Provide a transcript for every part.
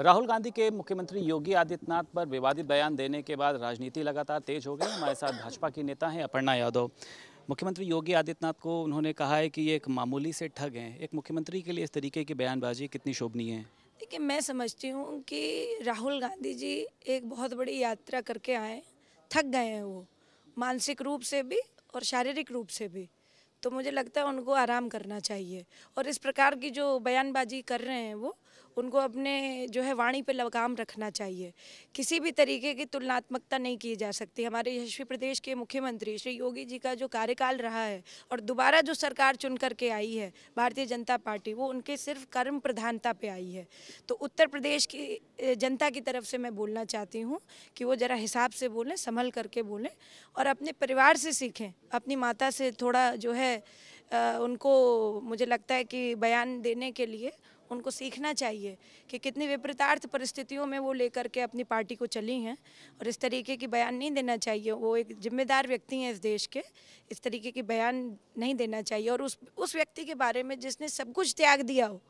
राहुल गांधी के मुख्यमंत्री योगी आदित्यनाथ पर विवादित बयान देने के बाद राजनीति लगातार तेज हो गई हमारे साथ भाजपा की नेता हैं अपर्णा यादव मुख्यमंत्री योगी आदित्यनाथ को उन्होंने कहा है कि ये एक मामूली से ठग हैं एक मुख्यमंत्री के लिए इस तरीके की बयानबाजी कितनी शोभनीय है देखिए मैं समझती हूँ कि राहुल गांधी जी एक बहुत बड़ी यात्रा करके आए थक गए हैं वो मानसिक रूप से भी और शारीरिक रूप से भी तो मुझे लगता है उनको आराम करना चाहिए और इस प्रकार की जो बयानबाजी कर रहे हैं वो उनको अपने जो है वाणी पर लगाम रखना चाहिए किसी भी तरीके की तुलनात्मकता नहीं की जा सकती हमारे यशस्वी प्रदेश के मुख्यमंत्री श्री योगी जी का जो कार्यकाल रहा है और दोबारा जो सरकार चुन करके आई है भारतीय जनता पार्टी वो उनके सिर्फ कर्म प्रधानता पे आई है तो उत्तर प्रदेश की जनता की तरफ से मैं बोलना चाहती हूँ कि वो ज़रा हिसाब से बोलें संभल करके बोलें और अपने परिवार से सीखें अपनी माता से थोड़ा जो है उनको मुझे लगता है कि बयान देने के लिए उनको सीखना चाहिए कि कितनी विपरीतार्थ परिस्थितियों में वो लेकर के अपनी पार्टी को चली हैं और इस तरीके की बयान नहीं देना चाहिए वो एक जिम्मेदार व्यक्ति हैं इस देश के इस तरीके की बयान नहीं देना चाहिए और उस उस व्यक्ति के बारे में जिसने सब कुछ त्याग दिया हो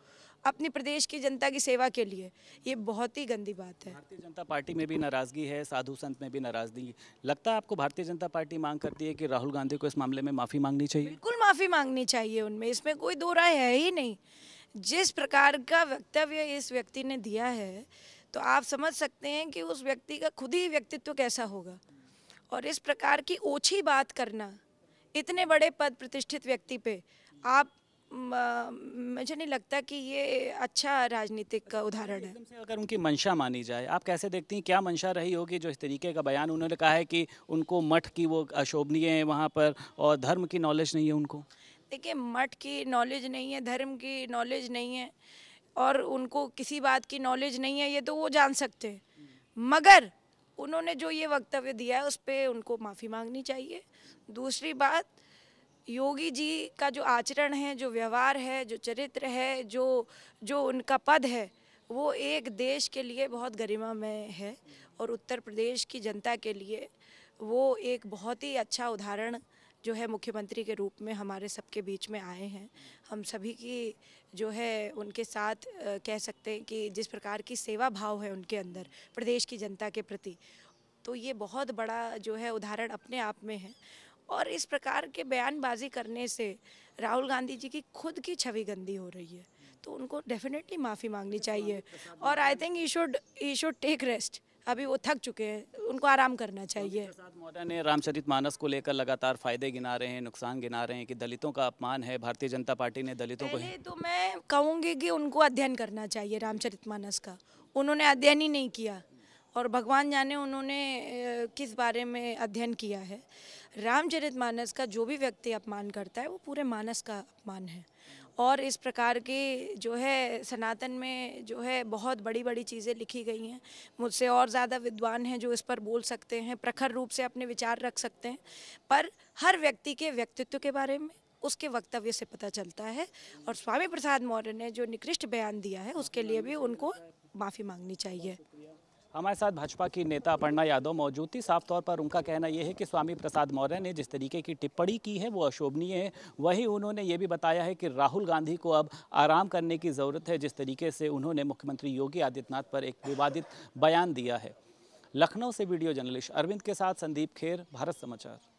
अपनी प्रदेश की जनता की सेवा के लिए ये बहुत ही गंदी बात है भारतीय जनता पार्टी में भी नाराज़गी है साधु संत में भी नाराज़गी लगता है आपको भारतीय जनता पार्टी मांग करती है कि राहुल गांधी को इस मामले में माफ़ी मांगनी चाहिए बिल्कुल माफ़ी मांगनी चाहिए उनमें इसमें कोई दो राय है ही नहीं जिस प्रकार का वक्तव्य इस व्यक्ति ने दिया है तो आप समझ सकते हैं कि उस व्यक्ति का खुद ही व्यक्तित्व कैसा होगा और इस प्रकार की ओछी बात करना इतने बड़े पद प्रतिष्ठित व्यक्ति पे आप मुझे नहीं लगता कि ये अच्छा राजनीतिक का उदाहरण है अगर उनकी मंशा मानी जाए आप कैसे देखती हैं क्या मंशा रही होगी जो इस तरीके का बयान उन्होंने कहा है कि उनको मठ की वो अशोभनीय है वहाँ पर और धर्म की नॉलेज नहीं है उनको देखिए मठ की नॉलेज नहीं है धर्म की नॉलेज नहीं है और उनको किसी बात की नॉलेज नहीं है ये तो वो जान सकते हैं मगर उन्होंने जो ये वक्तव्य दिया है उस पर उनको माफ़ी मांगनी चाहिए दूसरी बात योगी जी का जो आचरण है जो व्यवहार है जो चरित्र है जो जो उनका पद है वो एक देश के लिए बहुत गरिमामय है और उत्तर प्रदेश की जनता के लिए वो एक बहुत ही अच्छा उदाहरण जो है मुख्यमंत्री के रूप में हमारे सबके बीच में आए हैं हम सभी की जो है उनके साथ कह सकते हैं कि जिस प्रकार की सेवा भाव है उनके अंदर प्रदेश की जनता के प्रति तो ये बहुत बड़ा जो है उदाहरण अपने आप में है और इस प्रकार के बयानबाजी करने से राहुल गांधी जी की खुद की छवि गंदी हो रही है तो उनको डेफिनेटली माफ़ी मांगनी चाहिए और I think he should he should take rest अभी वो थक चुके हैं उनको आराम करना चाहिए मौर्य ने रामचरित मानस को लेकर लगातार फायदे गिना रहे हैं नुकसान गिना रहे हैं कि दलितों का अपमान है भारतीय जनता पार्टी ने दलितों को तो मैं कहूँगी कि उनको अध्ययन करना चाहिए रामचरित मानस का उन्होंने अध्ययन ही नहीं किया और भगवान जाने उन्होंने किस बारे में अध्ययन किया है रामचरित मानस का जो भी व्यक्ति अपमान करता है वो पूरे मानस का अपमान है और इस प्रकार के जो है सनातन में जो है बहुत बड़ी बड़ी चीज़ें लिखी गई हैं मुझसे और ज़्यादा विद्वान हैं जो इस पर बोल सकते हैं प्रखर रूप से अपने विचार रख सकते हैं पर हर व्यक्ति के व्यक्तित्व के बारे में उसके वक्तव्य से पता चलता है और स्वामी प्रसाद मौर्य ने जो निकृष्ट बयान दिया है उसके लिए भी उनको माफ़ी मांगनी चाहिए हमारे साथ भाजपा की नेता अपर्णा यादव मौजूद थी साफ तौर पर उनका कहना यह है कि स्वामी प्रसाद मौर्य ने जिस तरीके की टिप्पणी की है वो अशोभनीय है वहीं उन्होंने ये भी बताया है कि राहुल गांधी को अब आराम करने की ज़रूरत है जिस तरीके से उन्होंने मुख्यमंत्री योगी आदित्यनाथ पर एक विवादित बयान दिया है लखनऊ से वीडियो जर्नलिस्ट अरविंद के साथ संदीप खेर भारत समाचार